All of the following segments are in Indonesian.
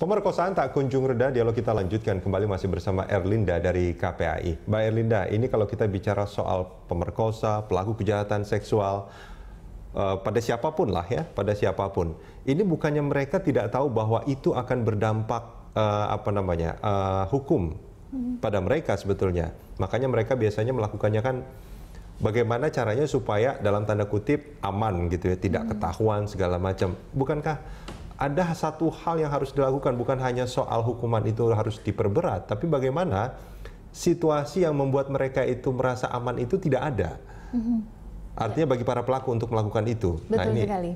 Pemerkosaan tak kunjung reda, dialog kita lanjutkan kembali masih bersama Erlinda dari KPAI. Mbak Erlinda, ini kalau kita bicara soal pemerkosa, pelaku kejahatan seksual, uh, pada siapapun lah ya, pada siapapun. Ini bukannya mereka tidak tahu bahwa itu akan berdampak uh, apa namanya uh, hukum pada mereka sebetulnya. Makanya mereka biasanya melakukannya kan bagaimana caranya supaya dalam tanda kutip aman gitu ya, tidak hmm. ketahuan segala macam. Bukankah ada satu hal yang harus dilakukan bukan hanya soal hukuman itu harus diperberat, tapi bagaimana situasi yang membuat mereka itu merasa aman itu tidak ada. Mm-hmm. Artinya bagi para pelaku untuk melakukan itu. Nah, Betul nah, ini... sekali.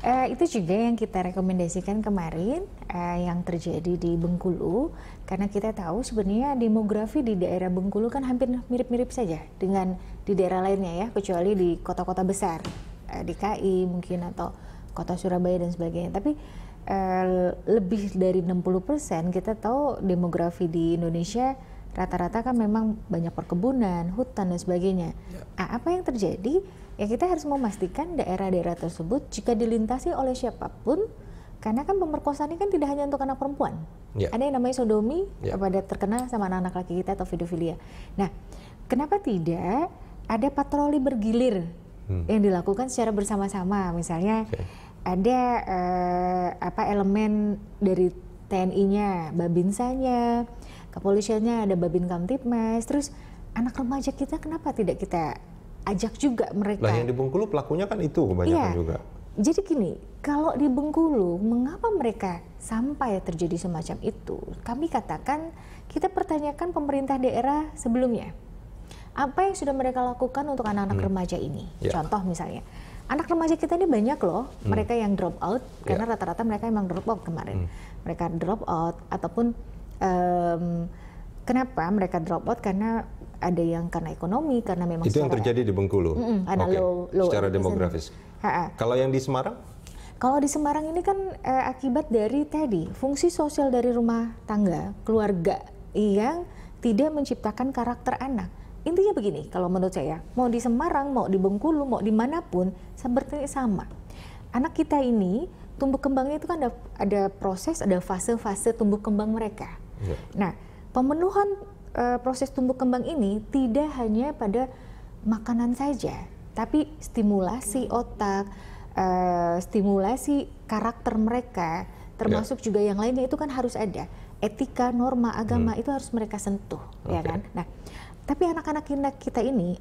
eh, itu juga yang kita rekomendasikan kemarin eh, yang terjadi di Bengkulu karena kita tahu sebenarnya demografi di daerah Bengkulu kan hampir mirip-mirip saja dengan di daerah lainnya ya kecuali di kota-kota besar eh, DKI mungkin atau kota Surabaya dan sebagainya. Tapi Eh, lebih dari 60% kita tahu demografi di Indonesia rata-rata kan memang banyak perkebunan, hutan dan sebagainya. Ya. apa yang terjadi? Ya kita harus memastikan daerah-daerah tersebut jika dilintasi oleh siapapun, karena kan pemerkosaan ini kan tidak hanya untuk anak perempuan. Ya. Ada yang namanya sodomi ya. pada terkena sama anak-anak laki kita atau pedofilia. Nah, kenapa tidak ada patroli bergilir hmm. yang dilakukan secara bersama-sama, misalnya. Okay ada uh, apa elemen dari TNI-nya, Babinsanya, kepolisiannya ada Babin Kamtipmas, terus anak remaja kita kenapa tidak kita ajak juga mereka? Nah yang di Bengkulu pelakunya kan itu kebanyakan iya. juga. Jadi gini, kalau di Bengkulu, mengapa mereka sampai terjadi semacam itu? Kami katakan, kita pertanyakan pemerintah daerah sebelumnya. Apa yang sudah mereka lakukan untuk anak-anak hmm. remaja ini? Ya. Contoh misalnya, anak remaja kita ini banyak loh hmm. mereka yang drop out ya. karena rata-rata mereka emang drop out kemarin hmm. mereka drop out ataupun um, kenapa mereka drop out karena ada yang karena ekonomi karena memang itu yang terjadi di Bengkulu mm ada okay. low, low secara demografis ha -ha. kalau yang di Semarang kalau di Semarang ini kan eh, akibat dari tadi fungsi sosial dari rumah tangga keluarga yang tidak menciptakan karakter anak intinya begini, kalau menurut saya, mau di Semarang, mau di Bengkulu, mau di dimanapun, seperti sama. Anak kita ini tumbuh kembangnya itu kan ada, ada proses, ada fase-fase tumbuh kembang mereka. Ya. Nah, pemenuhan e, proses tumbuh kembang ini tidak hanya pada makanan saja, tapi stimulasi otak, e, stimulasi karakter mereka, termasuk ya. juga yang lainnya itu kan harus ada. Etika, norma, agama hmm. itu harus mereka sentuh, okay. ya kan? Nah tapi anak-anak kita ini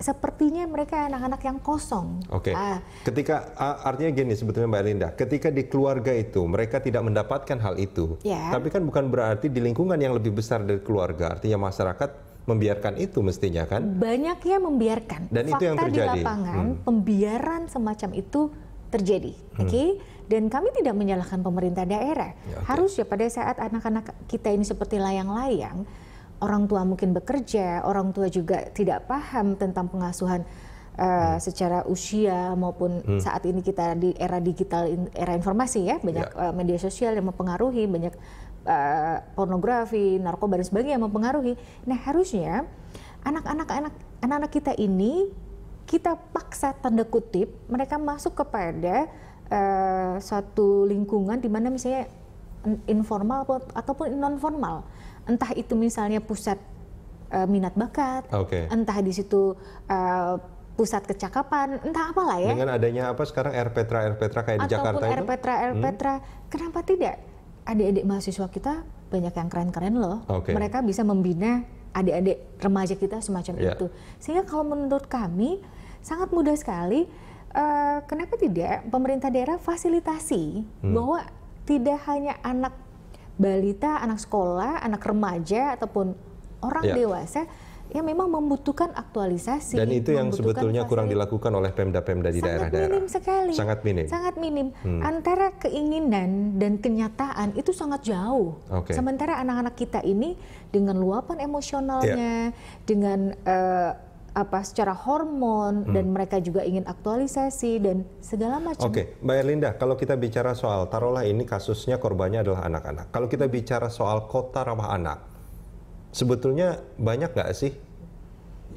sepertinya mereka anak-anak yang kosong. Oke. Okay. Ah. Ketika artinya gini sebetulnya Mbak Linda, ketika di keluarga itu mereka tidak mendapatkan hal itu. Yeah. Tapi kan bukan berarti di lingkungan yang lebih besar dari keluarga, artinya masyarakat membiarkan itu mestinya kan? Banyak yang membiarkan. Dan Fakta itu yang terjadi. di lapangan hmm. pembiaran semacam itu terjadi. Hmm. Oke. Okay? Dan kami tidak menyalahkan pemerintah daerah. Ya, okay. Harus ya pada saat anak-anak kita ini seperti layang-layang orang tua mungkin bekerja, orang tua juga tidak paham tentang pengasuhan uh, secara usia maupun hmm. saat ini kita di era digital, era informasi ya, banyak ya. uh, media sosial yang mempengaruhi, banyak uh, pornografi, narkoba dan sebagainya yang mempengaruhi. Nah harusnya anak-anak anak anak-anak kita ini kita paksa tanda kutip mereka masuk kepada uh, suatu lingkungan di mana misalnya informal ataupun non formal entah itu misalnya pusat uh, minat bakat, okay. entah di situ uh, pusat kecakapan, entah apalah ya. Dengan adanya apa sekarang Air Petra Air Petra kayak Ataupun di Jakarta Air itu? Petra Air hmm. Petra, kenapa tidak? Adik-adik mahasiswa kita banyak yang keren-keren loh. Okay. Mereka bisa membina adik-adik remaja kita semacam yeah. itu. Sehingga kalau menurut kami sangat mudah sekali. Uh, kenapa tidak pemerintah daerah fasilitasi hmm. bahwa tidak hanya anak balita, anak sekolah, anak remaja ataupun orang ya. dewasa yang memang membutuhkan aktualisasi. Dan itu yang sebetulnya fasilitas. kurang dilakukan oleh pemda-pemda di daerah-daerah. Sangat minim sekali. Sangat minim. Sangat minim. Hmm. Antara keinginan dan kenyataan itu sangat jauh. Okay. Sementara anak-anak kita ini dengan luapan emosionalnya, yeah. dengan uh, apa secara hormon hmm. dan mereka juga ingin aktualisasi dan segala macam. Oke, okay. Mbak Erlinda, kalau kita bicara soal taruhlah ini kasusnya korbannya adalah anak-anak. Kalau kita bicara soal kota ramah anak, sebetulnya banyak nggak sih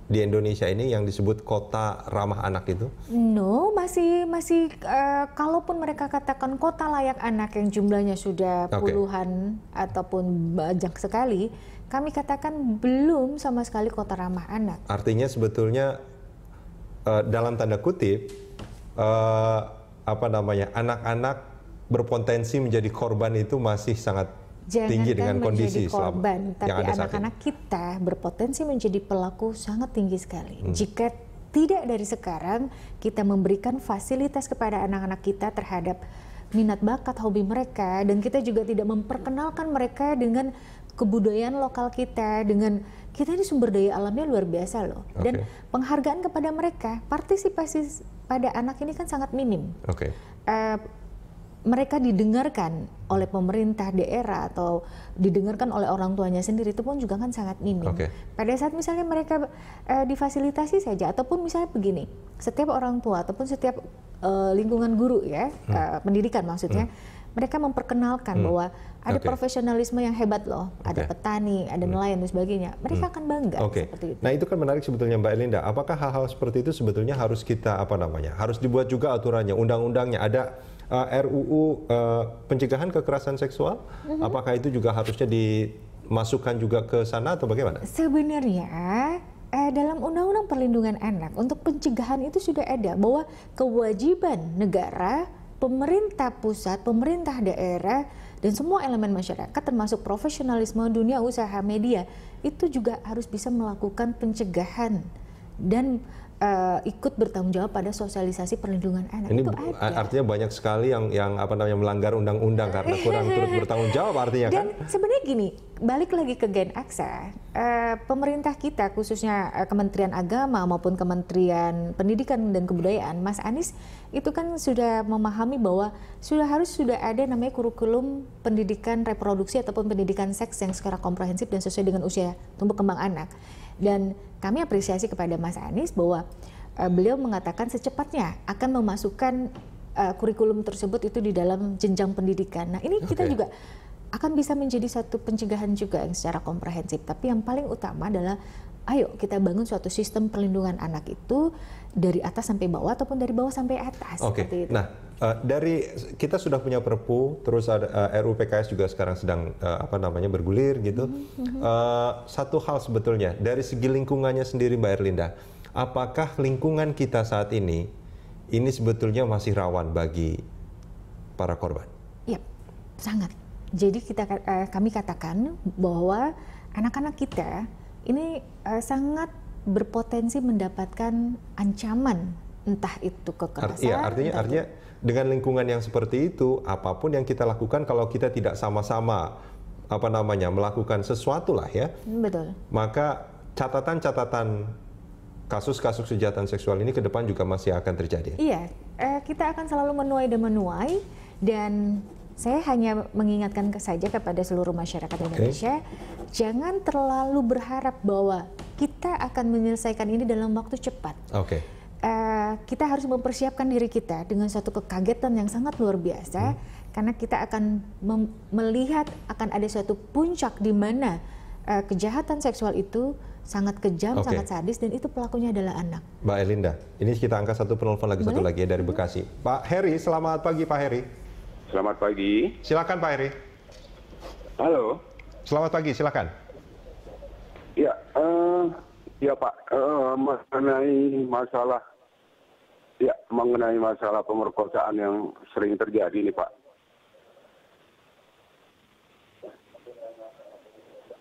di Indonesia ini yang disebut kota ramah anak itu? No, masih masih uh, kalaupun mereka katakan kota layak anak yang jumlahnya sudah okay. puluhan ataupun banyak sekali kami katakan belum sama sekali kota ramah anak. Artinya sebetulnya uh, dalam tanda kutip uh, apa namanya anak-anak berpotensi menjadi korban itu masih sangat Jangan tinggi dengan kondisi korban, selama, tapi anak-anak kita berpotensi menjadi pelaku sangat tinggi sekali. Hmm. Jika tidak dari sekarang kita memberikan fasilitas kepada anak-anak kita terhadap minat bakat hobi mereka dan kita juga tidak memperkenalkan mereka dengan kebudayaan lokal kita dengan kita ini sumber daya alamnya luar biasa loh okay. dan penghargaan kepada mereka partisipasi pada anak ini kan sangat minim okay. uh, eh, mereka didengarkan oleh pemerintah daerah atau didengarkan oleh orang tuanya sendiri itu pun juga kan sangat minim. Okay. Pada saat misalnya mereka uh, difasilitasi saja ataupun misalnya begini, setiap orang tua ataupun setiap uh, lingkungan guru ya hmm. uh, pendidikan maksudnya hmm mereka memperkenalkan hmm. bahwa ada okay. profesionalisme yang hebat loh, ada petani, ada hmm. nelayan dan sebagainya. Mereka hmm. akan bangga okay. seperti itu. Nah, itu kan menarik sebetulnya Mbak Elinda. Apakah hal-hal seperti itu sebetulnya harus kita apa namanya? Harus dibuat juga aturannya, undang-undangnya ada uh, eh, RUU uh, eh, pencegahan kekerasan seksual. -hmm. Apakah itu juga harusnya dimasukkan juga ke sana atau bagaimana? Sebenarnya eh, dalam Undang-Undang Perlindungan Anak untuk pencegahan itu sudah ada bahwa kewajiban negara pemerintah pusat, pemerintah daerah, dan semua elemen masyarakat termasuk profesionalisme dunia usaha media itu juga harus bisa melakukan pencegahan dan uh, ikut bertanggung jawab pada sosialisasi perlindungan anak ini itu ada. artinya banyak sekali yang yang apa namanya melanggar undang-undang karena kurang turut bertanggung jawab artinya Dan kan sebenarnya gini balik lagi ke Gen ya, uh, pemerintah kita khususnya eh, Kementerian Agama maupun Kementerian Pendidikan dan Kebudayaan Mas Anies itu kan sudah memahami bahwa sudah harus sudah ada namanya kurikulum pendidikan reproduksi ataupun pendidikan seks yang secara komprehensif dan sesuai dengan usia tumbuh kembang anak dan kami apresiasi kepada Mas Anies bahwa uh, beliau mengatakan secepatnya akan memasukkan uh, kurikulum tersebut itu di dalam jenjang pendidikan. Nah, ini okay. kita juga akan bisa menjadi satu pencegahan juga yang secara komprehensif. Tapi yang paling utama adalah ayo kita bangun suatu sistem perlindungan anak itu dari atas sampai bawah ataupun dari bawah sampai atas. Oke. Okay. Nah, uh, dari kita sudah punya Perpu, terus ada uh, eh, RUU PKS juga sekarang sedang uh, apa namanya bergulir gitu. Mm-hmm. Uh, satu hal sebetulnya dari segi lingkungannya sendiri, Mbak Erlinda, apakah lingkungan kita saat ini ini sebetulnya masih rawan bagi para korban? Iya, sangat. Jadi kita uh, kami katakan bahwa anak-anak kita ini uh, sangat berpotensi mendapatkan ancaman entah itu kekerasan. iya, artinya artinya dengan lingkungan yang seperti itu apapun yang kita lakukan kalau kita tidak sama-sama apa namanya melakukan sesuatu lah ya. Betul. Maka catatan-catatan kasus-kasus kejahatan seksual ini ke depan juga masih akan terjadi. Iya, eh, kita akan selalu menuai dan menuai dan saya hanya mengingatkan saja kepada seluruh masyarakat Indonesia okay. jangan terlalu berharap bahwa kita akan menyelesaikan ini dalam waktu cepat. Oke. Okay. Uh, eh, kita harus mempersiapkan diri kita dengan suatu kekagetan yang sangat luar biasa hmm. karena kita akan melihat akan ada suatu puncak di mana uh, kejahatan seksual itu sangat kejam, okay. sangat sadis dan itu pelakunya adalah anak. Mbak Elinda, ini kita angkat satu penelpon lagi Boleh? satu lagi ya dari hmm. Bekasi. Pak Heri, selamat pagi Pak Heri. Selamat pagi. Silakan Pak Heri. Halo. Selamat pagi, silakan. Uh, ya Pak, uh, mengenai masalah ya mengenai masalah pemerkosaan yang sering terjadi nih Pak.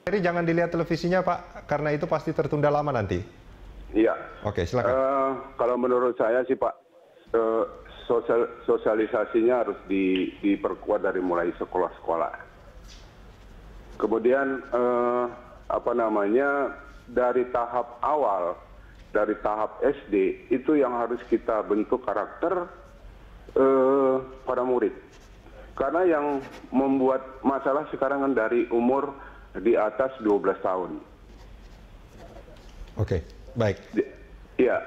Jadi jangan dilihat televisinya Pak, karena itu pasti tertunda lama nanti. Iya. Oke, silakan. Uh, kalau menurut saya sih Pak, uh, sosial, sosialisasinya harus di, diperkuat dari mulai sekolah-sekolah. Kemudian uh, apa namanya dari tahap awal, dari tahap SD, itu yang harus kita bentuk karakter pada eh, para murid. Karena yang membuat masalah sekarang kan dari umur di atas 12 tahun. Oke, baik. Ya,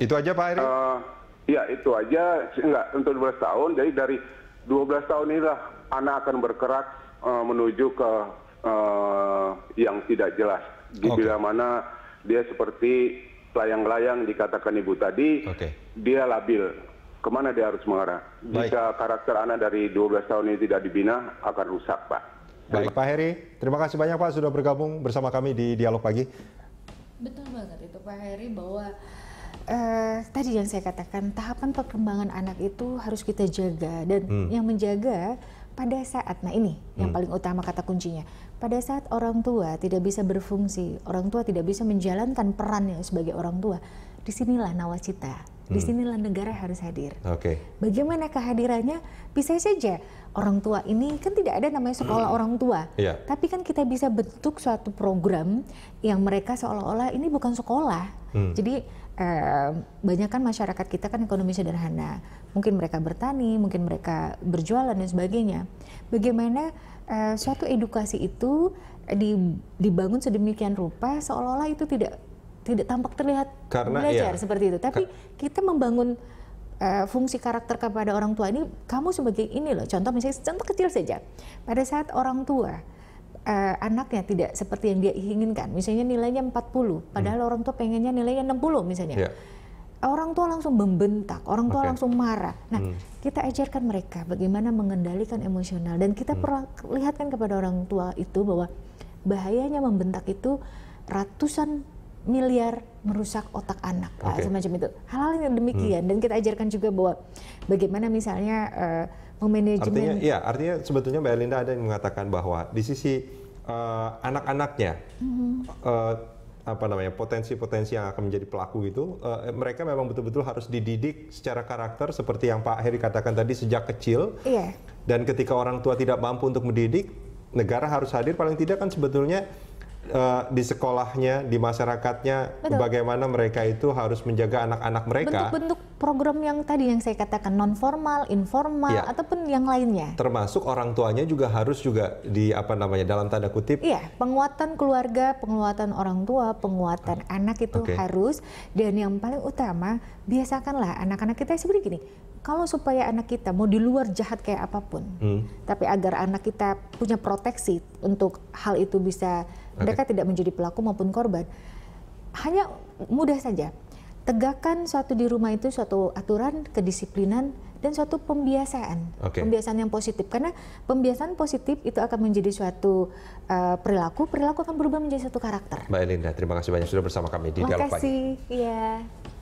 Itu aja Pak Eri? Uh, eh, ya, itu aja. Enggak, untuk 12 tahun. Jadi dari 12 tahun inilah anak akan bergerak eh, menuju ke yang tidak jelas di bila mana dia seperti layang-layang dikatakan ibu tadi, dia labil. Kemana dia harus mengarah? Jika karakter anak dari dua belas tahun ini tidak dibina, akan rusak, Pak. Baik, Pak Heri. Terima kasih banyak, Pak, sudah bergabung bersama kami di Dialog Pagi. Betul banget itu, Pak Heri, bahwa eh, tadi yang saya katakan, tahapan perkembangan anak itu harus kita jaga. Dan hmm. yang menjaga pada saat nah ini hmm. yang paling utama kata kuncinya pada saat orang tua tidak bisa berfungsi orang tua tidak bisa menjalankan perannya sebagai orang tua disinilah nawacita hmm. disinilah hmm. negara harus hadir. Okay. Bagaimana kehadirannya? Bisa saja orang tua ini kan tidak ada namanya sekolah hmm. orang tua, yeah. tapi kan kita bisa bentuk suatu program yang mereka seolah-olah ini bukan sekolah. Hmm. Jadi eh, banyak kan masyarakat kita kan ekonomi sederhana mungkin mereka bertani mungkin mereka berjualan dan sebagainya bagaimana uh, suatu edukasi itu dibangun sedemikian rupa seolah-olah itu tidak tidak tampak terlihat Karena, belajar iya. seperti itu. Tapi Ka kita membangun uh, fungsi karakter kepada orang tua ini, kamu sebagai ini loh. Contoh misalnya contoh kecil saja. Pada saat orang tua uh, eh, anaknya tidak seperti yang dia inginkan, misalnya nilainya 40, padahal hmm. orang tua pengennya nilainya 60 misalnya. Yeah. Orang tua langsung membentak, orang tua okay. langsung marah. Nah, hmm. kita ajarkan mereka bagaimana mengendalikan emosional dan kita hmm. perlihatkan kepada orang tua itu bahwa bahayanya membentak itu ratusan miliar merusak otak anak okay. semacam itu hal-hal yang demikian hmm. dan kita ajarkan juga bahwa bagaimana misalnya uh, eh, memanajemen artinya iya artinya sebetulnya mbak Elinda ada yang mengatakan bahwa di sisi uh, anak-anaknya hmm. uh, apa namanya potensi-potensi yang akan menjadi pelaku itu uh, mereka memang betul-betul harus dididik secara karakter seperti yang Pak Heri katakan tadi sejak kecil yeah. dan ketika orang tua tidak mampu untuk mendidik negara harus hadir paling tidak kan sebetulnya uh, di sekolahnya, di masyarakatnya, Betul. bagaimana mereka itu harus menjaga anak-anak mereka. Bentuk-bentuk program yang tadi yang saya katakan non formal, informal, ya. ataupun yang lainnya. Termasuk orang tuanya juga harus juga di apa namanya dalam tanda kutip. Iya, penguatan keluarga, penguatan orang tua, penguatan hmm. anak itu okay. harus. Dan yang paling utama biasakanlah anak-anak kita seperti gini kalau supaya anak kita mau di luar jahat kayak apapun, hmm. tapi agar anak kita punya proteksi untuk hal itu bisa okay. mereka tidak menjadi pelaku maupun korban, hanya mudah saja tegakkan suatu di rumah itu suatu aturan kedisiplinan dan suatu pembiasaan, okay. pembiasaan yang positif. Karena pembiasaan positif itu akan menjadi suatu uh, perilaku, perilaku akan berubah menjadi suatu karakter. Mbak Elinda, terima kasih banyak sudah bersama kami di Dialog Pagi. Terima kasih, iya.